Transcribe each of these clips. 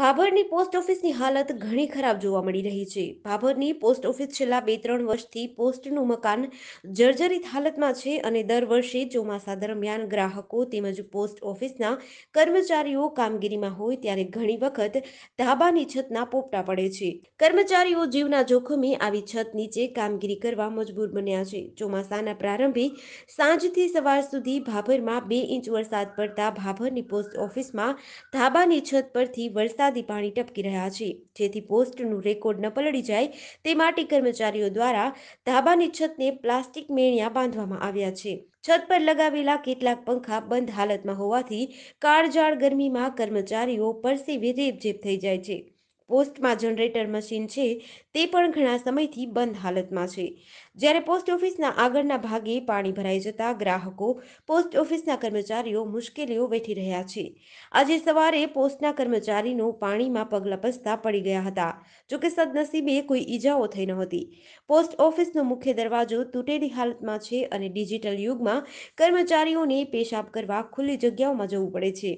ભાભરની post ઓફિસની હાલત ઘણી ખરાબ જોવા મળી રહી છે ભાભરની પોસ્ટ ઓફિસ છેલ્લા બે ત્રણ વર્ષથી પોસ્ટનું મકાન જર્જરિત હાલતમાં છે અને દર વર્ષે ચોમાસા દરમિયાન ગ્રાહકો તેમજ પોસ્ટ ઓફિસના કર્મચારીઓ કામગીરીમાં હોય ત્યારે ઘણી વખત ધાબાની છતના પોપટા પડે છે કર્મચારીઓ જીવના જોખમે આવી છત નીચે કામગીરી કરવા મજબૂર બન્યા છે ચોમાસાના પ્રારંભે સાંજથી સવાર સુધી ભાભરમાં બે ઇંચ વરસાદ પડતા ભાભરની પોસ્ટ ઓફિસમાં ધાબાની છત પરથી વરસાદ વરસાદી પાણી ટપકી રહ્યા છે જેથી પોસ્ટનું રેકોર્ડ ન પલળી જાય તે માટે કર્મચારીઓ દ્વારા ધાબાની છતને પ્લાસ્ટિક મેણિયા બાંધવામાં આવ્યા છે છત પર લગાવેલા કેટલાક પંખા બંધ હાલતમાં હોવાથી કાળજાળ ગરમીમાં કર્મચારીઓ પરસેવે રેબઝેબ થઈ જાય છે પોસ્ટમાં જનરેટર મશીન છે તે પણ ઘણા સમયથી બંધ હાલતમાં છે જ્યારે પોસ્ટ ઓફિસના આગળના ભાગે પાણી ભરાઈ જતા ગ્રાહકો પોસ્ટ ઓફિસના કર્મચારીઓ મુશ્કેલીઓ વેઠી રહ્યા છે આજે સવારે પોસ્ટના કર્મચારીનો પાણીમાં પગ લપસતા પડી ગયા હતા જોકે સદનસીબે કોઈ ઈજાઓ થઈ નહોતી પોસ્ટ ઓફિસનો મુખ્ય દરવાજો તૂટેલી હાલતમાં છે અને ડિજિટલ યુગમાં કર્મચારીઓને પેશાબ કરવા ખુલ્લી જગ્યાઓમાં જવું પડે છે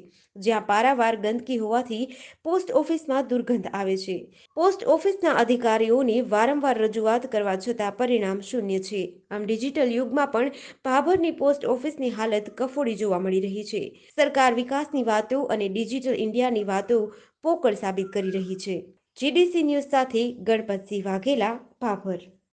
જ્યાં પારાવાર ગંદકી હોવાથી પોસ્ટ ઓફિસમાં દુર્ગંધ આવે આવે છે પોસ્ટ ઓફિસના અધિકારીઓની વારંવાર રજૂઆત કરવા છતાં પરિણામ શૂન્ય છે આમ ડિજિટલ યુગમાં પણ ભાભરની પોસ્ટ ઓફિસની હાલત કફોડી જોવા મળી રહી છે સરકાર વિકાસની વાતો અને ડિજિટલ ઇન્ડિયાની વાતો પોકળ સાબિત કરી રહી છે જીડીસી ન્યૂઝ સાથે ગણપતસિંહ વાઘેલા ભાભર